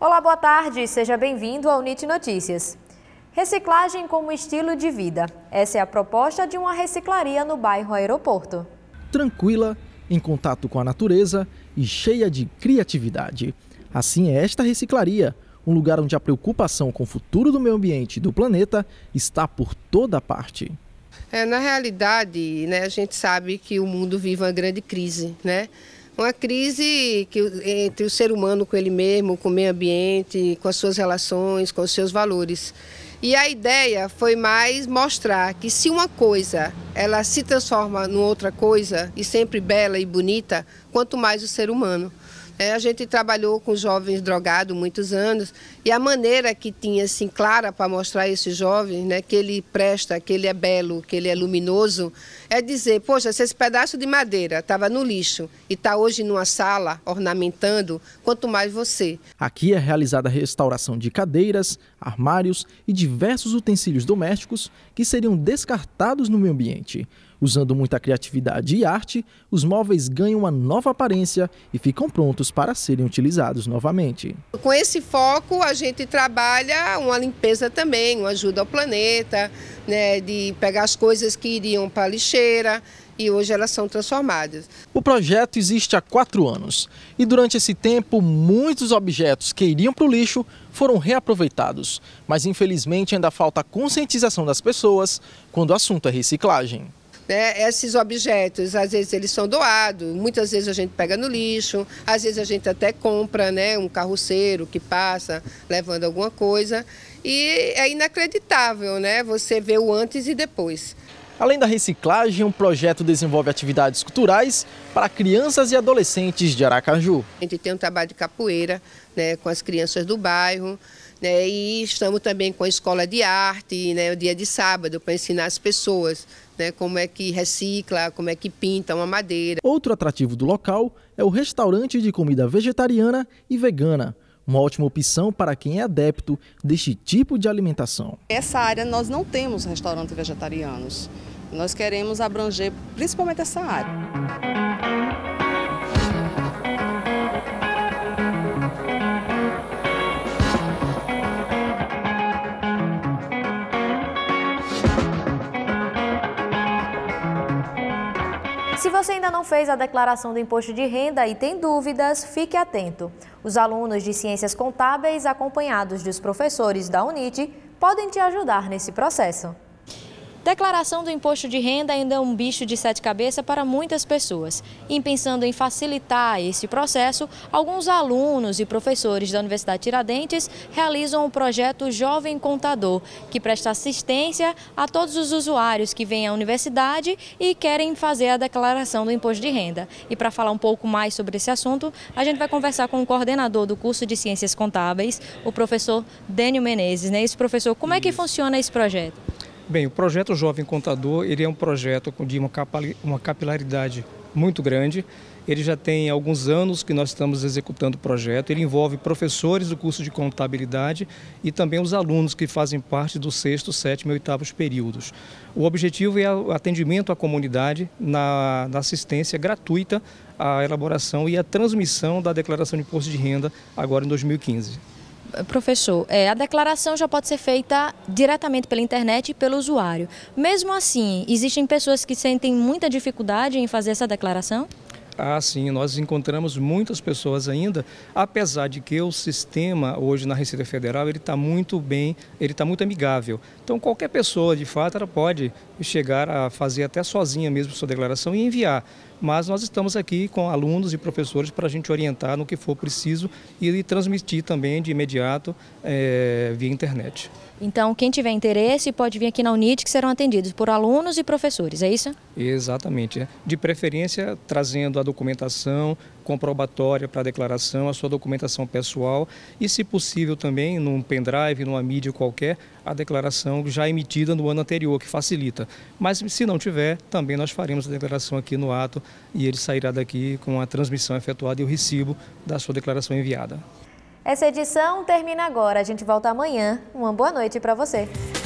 Olá, boa tarde. Seja bem-vindo ao NIT Notícias. Reciclagem como estilo de vida. Essa é a proposta de uma reciclaria no bairro Aeroporto. Tranquila, em contato com a natureza e cheia de criatividade. Assim é esta reciclaria, um lugar onde a preocupação com o futuro do meio ambiente e do planeta está por toda parte. É, na realidade, né, a gente sabe que o mundo vive uma grande crise, né? Uma crise que, entre o ser humano com ele mesmo, com o meio ambiente, com as suas relações, com os seus valores. E a ideia foi mais mostrar que se uma coisa ela se transforma em outra coisa, e sempre bela e bonita, quanto mais o ser humano. É, a gente trabalhou com jovens drogados muitos anos e a maneira que tinha assim clara para mostrar a esses jovens, né, que ele presta, que ele é belo, que ele é luminoso, é dizer, poxa, se esse pedaço de madeira estava no lixo e está hoje numa sala ornamentando, quanto mais você. Aqui é realizada a restauração de cadeiras, armários e diversos utensílios domésticos que seriam descartados no meio ambiente. Usando muita criatividade e arte, os móveis ganham uma nova aparência e ficam prontos para serem utilizados novamente. Com esse foco, a gente trabalha uma limpeza também, uma ajuda ao planeta, né, de pegar as coisas que iriam para a lixeira e hoje elas são transformadas. O projeto existe há quatro anos e durante esse tempo muitos objetos que iriam para o lixo foram reaproveitados, mas infelizmente ainda falta conscientização das pessoas quando o assunto é reciclagem né, esses objetos, às vezes eles são doados, muitas vezes a gente pega no lixo, às vezes a gente até compra né, um carroceiro que passa levando alguma coisa. E é inacreditável, né? Você vê o antes e depois. Além da reciclagem, um projeto desenvolve atividades culturais para crianças e adolescentes de Aracaju. A gente tem um trabalho de capoeira né, com as crianças do bairro. Né, e estamos também com a escola de arte, né, o dia de sábado, para ensinar as pessoas né, como é que recicla, como é que pinta uma madeira. Outro atrativo do local é o restaurante de comida vegetariana e vegana. Uma ótima opção para quem é adepto deste tipo de alimentação. Essa área nós não temos restaurantes vegetarianos. Nós queremos abranger principalmente essa área. Se você ainda não fez a declaração do imposto de renda e tem dúvidas, fique atento. Os alunos de Ciências Contábeis, acompanhados dos professores da UNIT, podem te ajudar nesse processo. Declaração do imposto de renda ainda é um bicho de sete cabeças para muitas pessoas. E pensando em facilitar esse processo, alguns alunos e professores da Universidade Tiradentes realizam o projeto Jovem Contador, que presta assistência a todos os usuários que vêm à universidade e querem fazer a declaração do imposto de renda. E para falar um pouco mais sobre esse assunto, a gente vai conversar com o coordenador do curso de Ciências Contábeis, o professor Daniel Menezes. Né? Esse professor, como é que funciona esse projeto? Bem, o projeto Jovem Contador ele é um projeto de uma capilaridade muito grande. Ele já tem alguns anos que nós estamos executando o projeto. Ele envolve professores do curso de contabilidade e também os alunos que fazem parte do sexto, sétimo e oitavo períodos. O objetivo é o atendimento à comunidade na, na assistência gratuita à elaboração e à transmissão da declaração de imposto de renda agora em 2015. Professor, é, a declaração já pode ser feita diretamente pela internet e pelo usuário. Mesmo assim, existem pessoas que sentem muita dificuldade em fazer essa declaração? Ah, sim, nós encontramos muitas pessoas ainda, apesar de que o sistema hoje na Receita Federal ele está muito bem, ele está muito amigável. Então qualquer pessoa, de fato, ela pode chegar a fazer até sozinha mesmo sua declaração e enviar mas nós estamos aqui com alunos e professores para a gente orientar no que for preciso e transmitir também de imediato é, via internet. Então, quem tiver interesse pode vir aqui na Unite, que serão atendidos por alunos e professores, é isso? Exatamente. É. De preferência, trazendo a documentação, comprobatória para a declaração, a sua documentação pessoal e, se possível, também num pendrive, numa mídia qualquer, a declaração já emitida no ano anterior, que facilita. Mas se não tiver, também nós faremos a declaração aqui no ato e ele sairá daqui com a transmissão efetuada e o recibo da sua declaração enviada. Essa edição termina agora. A gente volta amanhã. Uma boa noite para você.